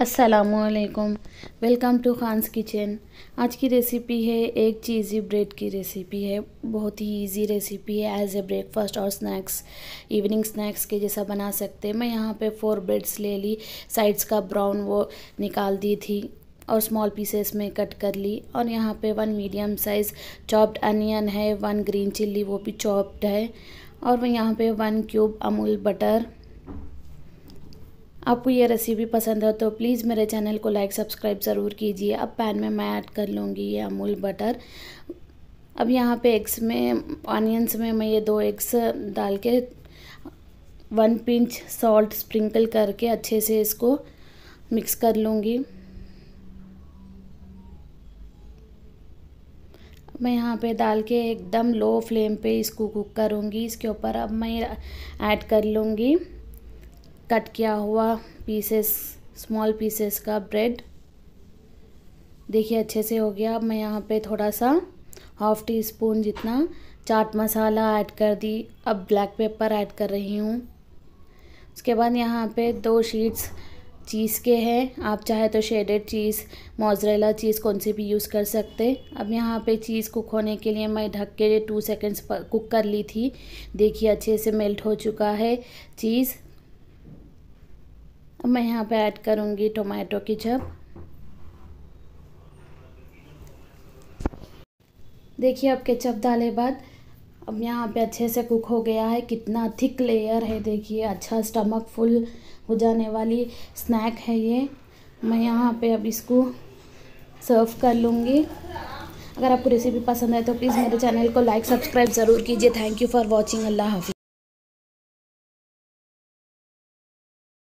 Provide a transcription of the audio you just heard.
असलकम welcome to Khans kitchen आज की रेसिपी है एक चीज़ी ब्रेड की रेसिपी है बहुत ही इजी रेसिपी है एज ए ब्रेकफास्ट और स्नैक्स इवनिंग स्नैक्स के जैसा बना सकते हैं मैं यहाँ पे फोर ब्रेड्स ले ली साइड्स का ब्राउन वो निकाल दी थी और स्मॉल पीसेस में कट कर ली और यहाँ पे one medium size chopped onion है वन ग्रीन चिल्ली वो भी चॉप्ड है और यहाँ पर वन क्यूब अमूल बटर आपको ये रेसिपी पसंद हो तो प्लीज़ मेरे चैनल को लाइक सब्सक्राइब ज़रूर कीजिए अब पैन में मैं ऐड कर लूँगी ये अमूल बटर अब यहाँ पे एग्स में ऑनियंस में मैं ये दो एग्स डाल के वन पिंच सॉल्ट स्प्रिंकल करके अच्छे से इसको मिक्स कर लूँगी मैं यहाँ पे डाल के एकदम लो फ्लेम पे इसको कुक करूँगी इसके ऊपर अब मैं ऐड कर लूँगी कट किया हुआ पीसेस स्मॉल पीसेस का ब्रेड देखिए अच्छे से हो गया अब मैं यहाँ पे थोड़ा सा हाफ टी स्पून जितना चाट मसाला ऐड कर दी अब ब्लैक पेपर ऐड कर रही हूँ उसके बाद यहाँ पे दो शीट्स चीज़ के हैं आप चाहे तो शेडेड चीज़ मोजरेला चीज़ कौन से भी यूज़ कर सकते अब यहाँ पे चीज़ कुक होने के लिए मैं ढक के टू सेकेंड्स कुक कर ली थी देखिए अच्छे से मेल्ट हो चुका है चीज़ अब मैं यहाँ पे ऐड करूँगी टोमेटो की चप देखिए अब केचप डाले बाद अब यहाँ पे अच्छे से कुक हो गया है कितना थिक लेयर है देखिए अच्छा स्टमक फुल हो जाने वाली स्नैक है ये मैं यहाँ पे अब इसको सर्व कर लूँगी अगर आपको रेसिपी पसंद है तो प्लीज़ मेरे चैनल को लाइक सब्सक्राइब ज़रूर कीजिए थैंक यू फॉर वॉचिंग अल्लाह हाफि